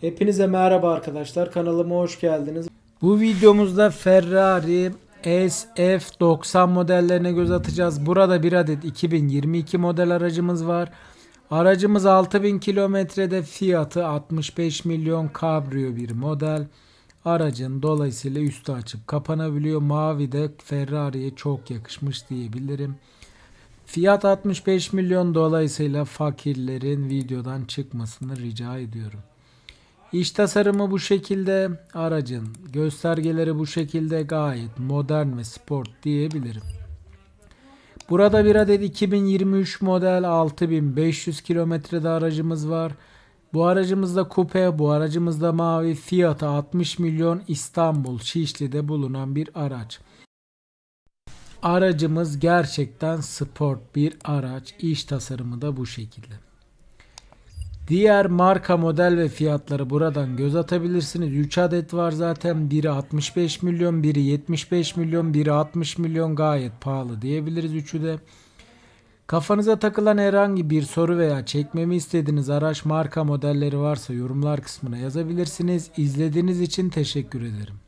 Hepinize merhaba arkadaşlar. Kanalıma hoş geldiniz. Bu videomuzda Ferrari SF90 modellerine göz atacağız. Burada bir adet 2022 model aracımız var. Aracımız 6000 kilometrede fiyatı 65 milyon kabrio bir model. Aracın dolayısıyla üstü açıp kapanabiliyor. Mavi de Ferrari'ye çok yakışmış diyebilirim. Fiyat 65 milyon dolayısıyla fakirlerin videodan çıkmasını rica ediyorum. İş tasarımı bu şekilde, aracın göstergeleri bu şekilde gayet modern ve sport diyebilirim. Burada bir adet 2023 model 6500 kilometrede aracımız var. Bu aracımızda kupe, bu aracımızda mavi fiyatı 60 milyon İstanbul Şişli'de bulunan bir araç. Aracımız gerçekten sport bir araç. İş tasarımı da bu şekilde. Diğer marka model ve fiyatları buradan göz atabilirsiniz. 3 adet var zaten. Biri 65 milyon, biri 75 milyon, biri 60 milyon gayet pahalı diyebiliriz üçü de. Kafanıza takılan herhangi bir soru veya çekmemi istediğiniz araç marka modelleri varsa yorumlar kısmına yazabilirsiniz. İzlediğiniz için teşekkür ederim.